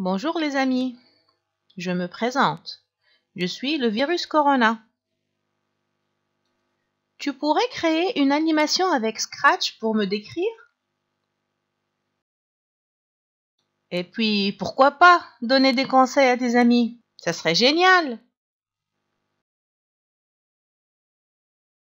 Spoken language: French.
Bonjour les amis, je me présente. Je suis le virus Corona. Tu pourrais créer une animation avec Scratch pour me décrire Et puis, pourquoi pas donner des conseils à tes amis Ça serait génial